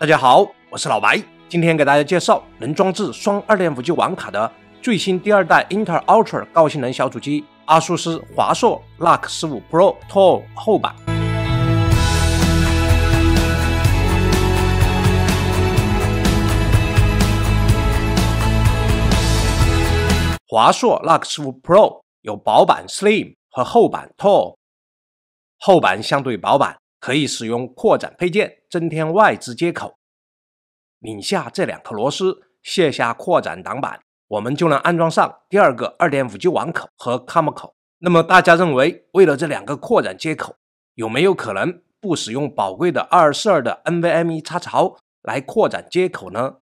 大家好，我是老白，今天给大家介绍能装置双二点五 G 网卡的最新第二代 Intel Ultra 高性能小主机——阿苏斯华硕 LUX 15 Pro Tall 厚版。华硕 LUX 15 Pro 有薄版 Slim 和厚版 Tall，厚版相对薄版。可以使用扩展配件增添外置接口。拧下这两颗螺丝，卸下扩展挡板，我们就能安装上第二个 2.5G 网口和 COM 口。那么大家认为，为了这两个扩展接口，有没有可能不使用宝贵的242的 NVMe 插槽来扩展接口呢？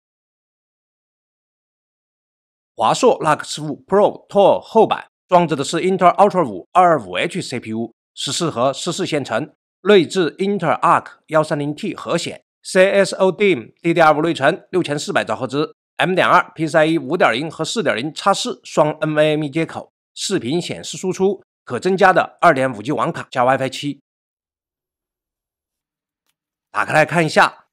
华硕 l u x 5 Pro t o w r 后板装置的是 Intel Ultra 5 25H CPU，十四核十四线程。睿智 i n t e r Arc 幺三零 T 核显，CSO DIM DDR5 内存，六千四百兆赫兹，M.2 PCIe 五点零和四点零插四双 NVMe 接口，视频显示输出，可增加的二点五 G 网卡加 WiFi 七。打开来看一下，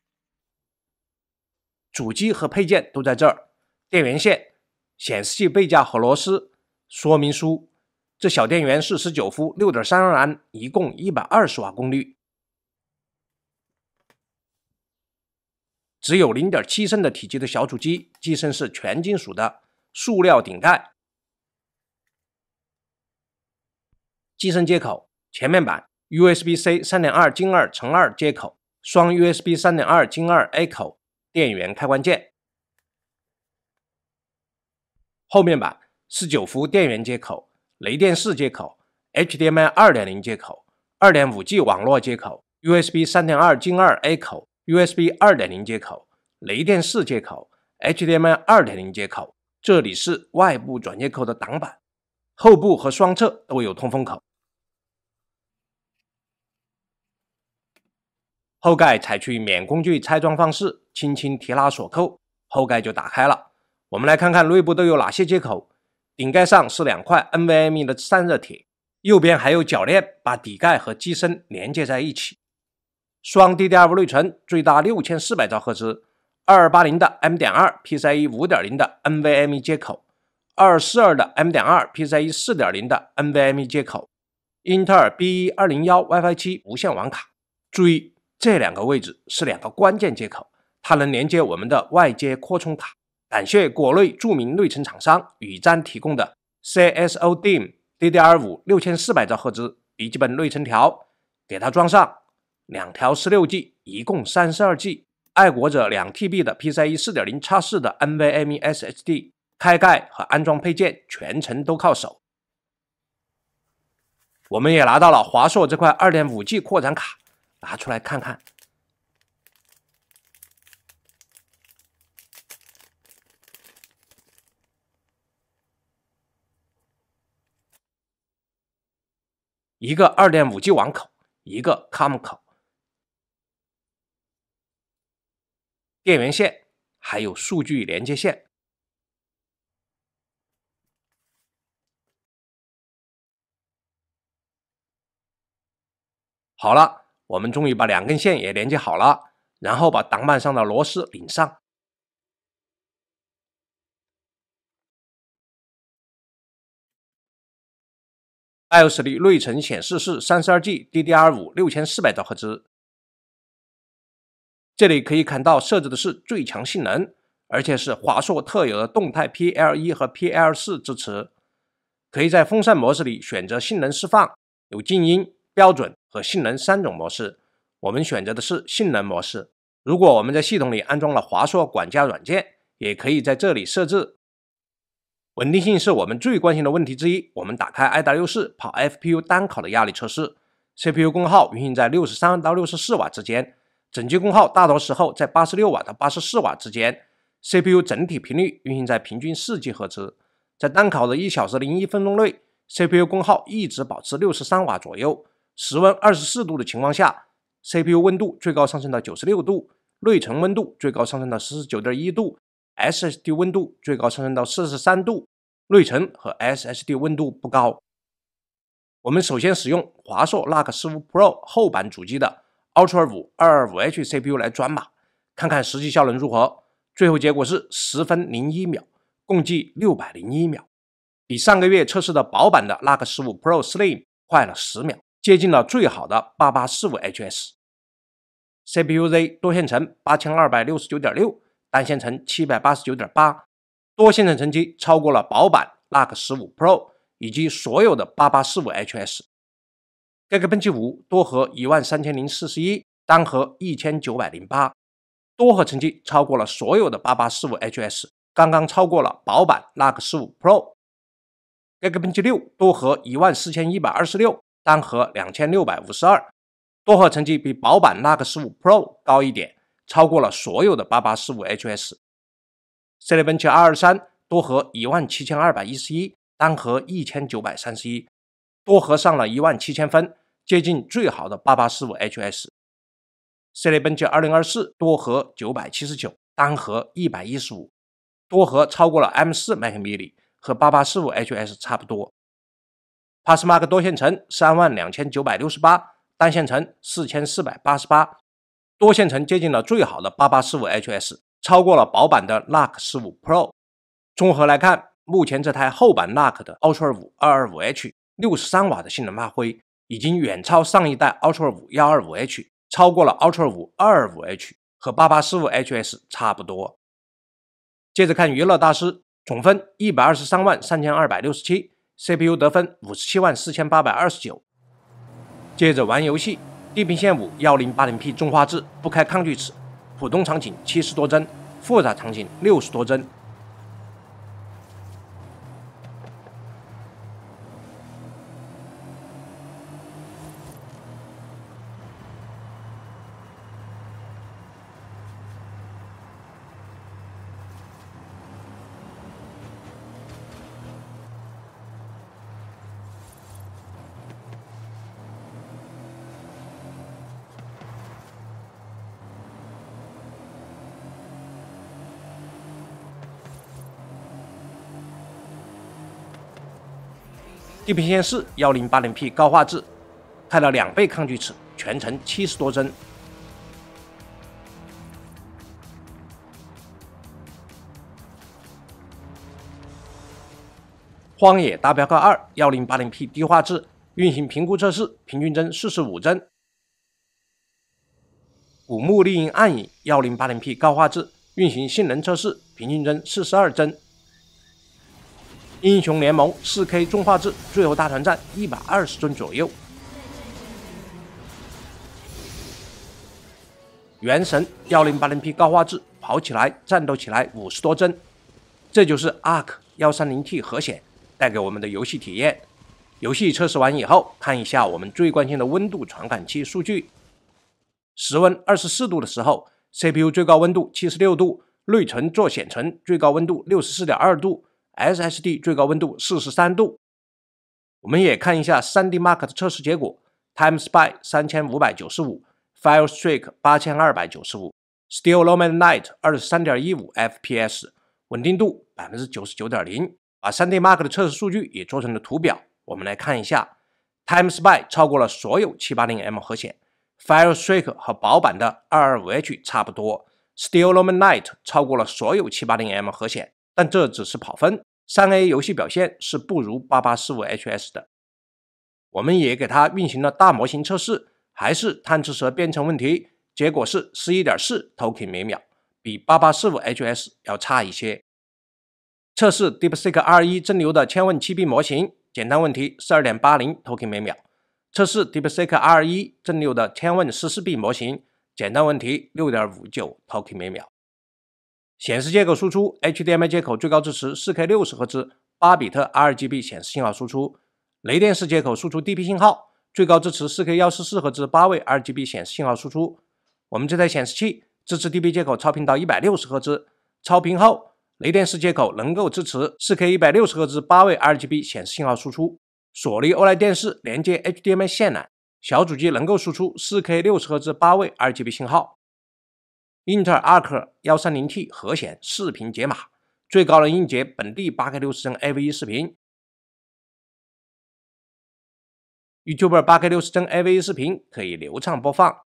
主机和配件都在这儿，电源线，显示器背架和螺丝，说明书。这小电源是十九伏六点三二安，一共一百二十瓦功率，只有零点七升的体积的小主机，机身是全金属的，塑料顶盖。机身接口前面板 USB C 三点二金二乘二接口，双 USB 三点二金二 A 口，电源开关键。后面板十九伏电源接口。雷电四接口、HDMI 2.0接口、2.5G 网络接口、USB 3.2二进二2 A 口、USB 2.0接口、雷电四接口、HDMI 2.0接口。这里是外部转接口的挡板，后部和双侧都有通风口。后盖采取免工具拆装方式，轻轻提拉锁扣，后盖就打开了。我们来看看内部都有哪些接口。顶盖上是两块 NVMe 的散热铁，右边还有铰链把底盖和机身连接在一起。双 DDR5 内存，最大六千四百兆赫兹，二八零的 M. 点二 PCIe 五点零的 NVMe 接口，二四二的 M. 点二 PCIe 四点零的 NVMe 接口。英特尔 B 二零幺 WiFi 七无线网卡。注意，这两个位置是两个关键接口，它能连接我们的外接扩充卡。感谢国内著名内存厂商宇瞻提供的 CSO DIM DDR 五六千四百兆赫兹笔记本内存条，给它装上两条十六 G，一共三十二 G，爱国者两 T B 的 PCIe 四点零叉四的 NVMe SSD，开盖和安装配件全程都靠手。我们也拿到了华硕这块二点五 G 扩展卡，拿出来看看。一个二点五 G 网口，一个 COM 口，电源线，还有数据连接线。好了，我们终于把两根线也连接好了，然后把挡板上的螺丝拧上。iOS 里内存显示是三十二 G DDR 五六千四百兆赫兹，这里可以看到设置的是最强性能，而且是华硕特有的动态 p l 一和 PL 四支持，可以在风扇模式里选择性能释放，有静音、标准和性能三种模式，我们选择的是性能模式。如果我们在系统里安装了华硕管家软件，也可以在这里设置。稳定性是我们最关心的问题之一。我们打开 i w 四跑 FPU 单考的压力测试，CPU 功耗运行在六十三到六十四瓦之间，整机功耗大多时候在八十六瓦到八十四瓦之间。CPU 整体频率运行在平均四 G 赫兹，在单考的一小时零一分钟内，CPU 功耗一直保持六十三瓦左右。室温二十四度的情况下，CPU 温度最高上升到九十六度，内存温度最高上升到四十九点一度。S S D 温度最高上升到四十三度，内存和 S S D 温度不高。我们首先使用华硕 l a c 15 Pro 后版主机的 Ultra 5 25H C P U 来装码，看看实际效能如何。最后结果是十分零一秒，共计六百零一秒，比上个月测试的薄版的 l a c 15 Pro Slim 快了十秒，接近了最好的八八四五 H S C P U Z 多线程八千二百六十九点六。单线程七百八十九点八，多线程成绩超过了薄板 Lac 十五 Pro 以及所有的八八四五 HS。g e e k b e n c 五多核一万三千零四十一，单核一千九百零八，多核成绩超过了所有的八八四五 HS，刚刚超过了薄板 Lac 十五 Pro。g e e k b e n c 六多核一万四千一百二十六，单核两千六百五十二，多核成绩比薄板 Lac 十五 Pro 高一点。超过了所有的八八四五 HS，Cinebench r 二三多核一万七千二百一十一，单核一千九百三十一，多核上了一万七千分，接近最好的八八四五 HS。Cinebench 2024多核九百七十九，单核一百一十五，多核超过了 M 四 Mac mini 和八八四五 HS 差不多。PassMark 多线程三万两千九百六十八，单线程四千四百八十八。多线程接近了最好的八八四五 HS，超过了薄版的 n u c k 十五 Pro。综合来看，目前这台厚版 n u c k 的 Ultra 五二二五 H 六十三瓦的性能发挥，已经远超上一代 Ultra 五幺二五 H，超过了 Ultra 五二二五 H 和八八四五 HS 差不多。接着看娱乐大师总分一百二十三万三千二百六十七，CPU 得分五十七万四千八百二十九。接着玩游戏。地平线五幺零八零 P 中画质不开抗锯齿，普通场景七十多帧，复杂场景六十多帧。地平线四幺零八零 P 高画质，开了两倍抗锯齿，全程七十多帧。荒野大镖客二幺零八零 P 低画质，运行评估测试，平均帧四十五帧。古墓丽影暗影幺零八零 P 高画质，运行性能测试，平均帧四十二帧。英雄联盟四 K 中画质，最后大团战一百二十帧左右。原神幺零八零 P 高画质跑起来，战斗起来五十多帧。这就是 Arc 幺三零 T 核显带给我们的游戏体验。游戏测试完以后，看一下我们最关心的温度传感器数据。室温二十四度的时候，CPU 最高温度七十六度，内存做显存最高温度六十四点二度。SSD 最高温度四十三度，我们也看一下三 D Mark 的测试结果：Time Spy 三千五百九十五，File Strik 八千二百九十五，Steel l o m a n Night 二十三点一五 FPS，稳定度百分之九十九点零。把三 D Mark 的测试数据也做成了图表，我们来看一下：Time Spy 超过了所有七八零 M 核显，File Strik 和薄版的二二五 H 差不多，Steel l o m a n Night 超过了所有七八零 M 核显。但这只是跑分，三 A 游戏表现是不如八八四五 HS 的。我们也给它运行了大模型测试，还是贪吃蛇编程问题，结果是十一点四 token 每秒，比八八四五 HS 要差一些。测试 DeepSeek R1 蒸馏的千问七 B 模型简单问题十二点八零 token 每秒，测试 DeepSeek R1 蒸馏的千问十四 B 模型简单问题六点五九 token 每秒。显示接口输出 HDMI 接口最高支持 4K 60赫兹8比特 RGB 显示信号输出，雷电式接口输出 DP 信号，最高支持 4K 144赫兹八位 RGB 显示信号输出。我们这台显示器支持 DP 接口超频到160赫兹，超频后雷电式接口能够支持 4K 160赫兹八位 RGB 显示信号输出。索尼 OLED 电视连接 HDMI 线缆，小主机能够输出 4K 60赫兹八位 RGB 信号。英特尔 Arc 幺三零 T 核显视频解码，最高能应解本地八 K 六十帧 AV1 视频，YouTube 八 K 六十帧 AV1 视频可以流畅播放。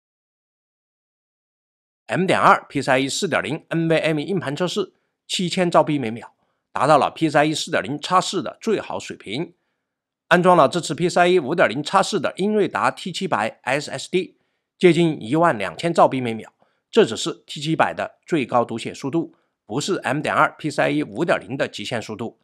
M 点二 PCIe 四点零 NVMe 硬盘测试，七千兆 B 每秒，达到了 PCIe 四点零 X 四的最好水平。安装了支持 PCIe 五点零 X 四的英锐达 T 七百 SSD，接近一万两千兆 B 每秒。这只是 T 七百的最高读写速度，不是 M 点二 PCIe 五点零的极限速度。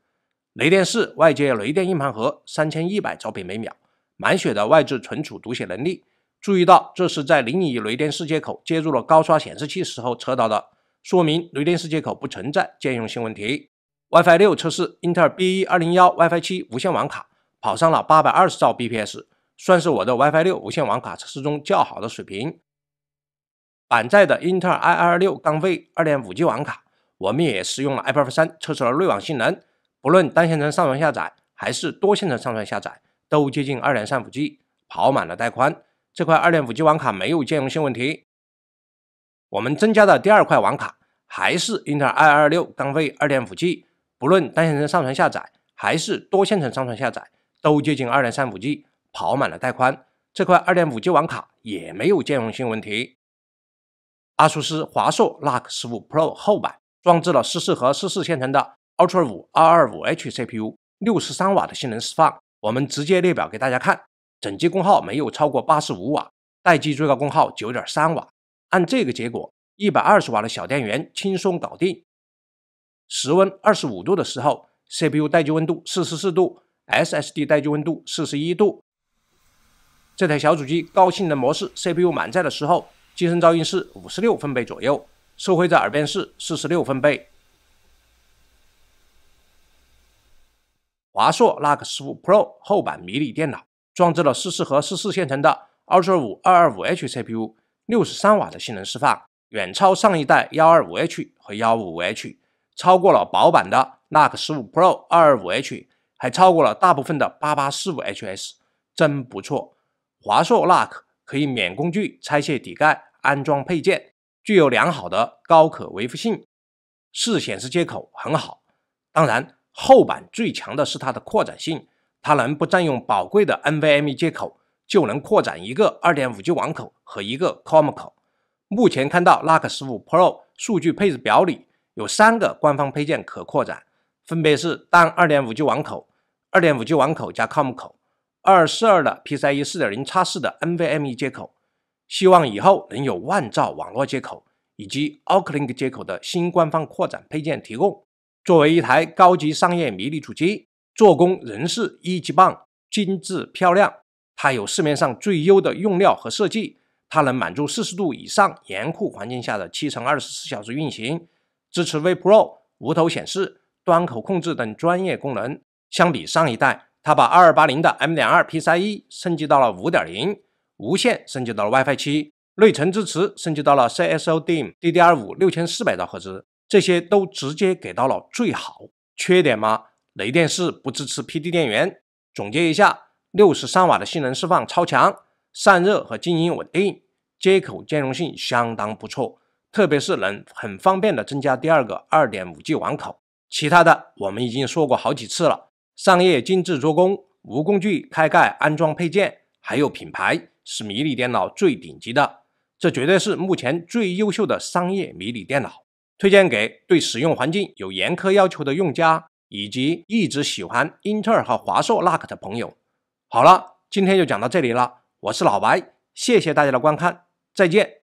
雷电四外接雷电硬盘盒三千一百兆 b 每秒，满血的外置存储读写能力。注意到这是在零以雷电四接口接入了高刷显示器时候测到的，说明雷电四接口不存在兼容性问题。WiFi 六测试英特尔 b 1二零幺 WiFi 七无线网卡，跑上了八百二十兆 bps，算是我的 WiFi 六无线网卡测试中较好的水平。板载的英特尔 i 2 6杠 v 2.5G 网卡，我们也使用了 iperf3 测试了内网性能。不论单线程上传下载，还是多线程上传下载，都接近 2.35G，跑满了带宽。这块 2.5G 网卡没有兼容性问题。我们增加的第二块网卡还是英特尔 i 2 6杠 v 2.5G，不论单线程上传下载，还是多线程上传下载，都接近 2.35G，跑满了带宽。这块 2.5G 网卡也没有兼容性问题。阿苏斯华硕 l a c k 15 Pro 后版，装置了十四核十四线程的 Ultra 5 225H CPU，六十三瓦的性能释放。我们直接列表给大家看，整机功耗没有超过八十五瓦，待机最高功耗九点三瓦。按这个结果，一百二十瓦的小电源轻松搞定。室温二十五度的时候，CPU 待机温度四十四度，SSD 待机温度四十一度。这台小主机高性能模式 CPU 满载的时候。机身噪音是五十六分贝左右，收回在耳边是四十六分贝。华硕 l a c k 十五 Pro 后板迷你电脑，装置了四四核四四线程的 Ultra 五二二五 H CPU，六十三瓦的性能释放，远超上一代幺二五 H 和幺五五 H，超过了薄版的 l a c k 十五 Pro 二二五 H，还超过了大部分的八八四五 HS，真不错。华硕 l a c 可以免工具拆卸底盖。安装配件具有良好的高可维护性，视显示接口很好。当然，后板最强的是它的扩展性，它能不占用宝贵的 NVMe 接口就能扩展一个 2.5G 网口和一个 COM 口。目前看到 l a c k 15 Pro 数据配置表里有三个官方配件可扩展，分别是单 2.5G 网口、2.5G 网口加 COM 口、242的 PCIe 4.0 x 四的 NVMe 接口。希望以后能有万兆网络接口以及 o c u l n k 接口的新官方扩展配件提供。作为一台高级商业迷你主机，做工仍是一级棒，精致漂亮。它有市面上最优的用料和设计，它能满足四十度以上严酷环境下的七乘二十四小时运行，支持 V Pro 无头显示、端口控制等专业功能。相比上一代，它把二二八零的 M. 二 PCIe 升级到了五点零。无线升级到了 WiFi 七，内存支持升级到了 CSO DIM DDR 五六千四百兆赫兹，这些都直接给到了最好。缺点吗？雷电四不支持 PD 电源。总结一下，六十三瓦的性能释放超强，散热和静音稳定，接口兼容性相当不错，特别是能很方便的增加第二个二点五 G 网口。其他的我们已经说过好几次了，商业精致做工，无工具开盖安装配件，还有品牌。是迷你电脑最顶级的，这绝对是目前最优秀的商业迷你电脑，推荐给对使用环境有严苛要求的用家，以及一直喜欢英特尔和华硕、l n u c 的朋友。好了，今天就讲到这里了，我是老白，谢谢大家的观看，再见。